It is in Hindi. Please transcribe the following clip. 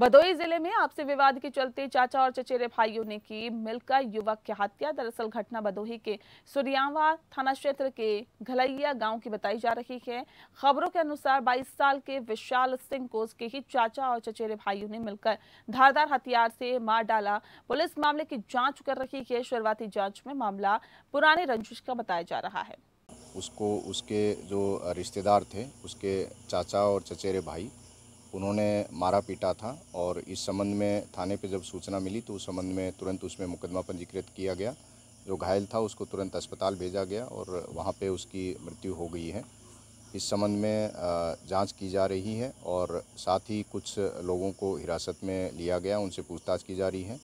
भदोही जिले में आपसे विवाद के चलते चाचा और चचेरे भाइयों ने की मिलकर युवक की हत्या दरअसल घटना भदोही के सुरियावा थाना क्षेत्र के घलैया गांव की बताई जा रही है खबरों के अनुसार 22 साल के विशाल सिंह को उसके ही चाचा और चचेरे भाइयों ने मिलकर धारदार हथियार से मार डाला पुलिस मामले की जाँच कर रही है शुरुआती जाँच में मामला पुराने रंजिश का बताया जा रहा है उसको उसके जो रिश्तेदार थे उसके चाचा और चचेरे भाई उन्होंने मारा पीटा था और इस संबंध में थाने पे जब सूचना मिली तो उस संबंध में तुरंत उसमें मुकदमा पंजीकृत किया गया जो घायल था उसको तुरंत अस्पताल भेजा गया और वहाँ पे उसकी मृत्यु हो गई है इस संबंध में जांच की जा रही है और साथ ही कुछ लोगों को हिरासत में लिया गया उनसे पूछताछ की जा रही है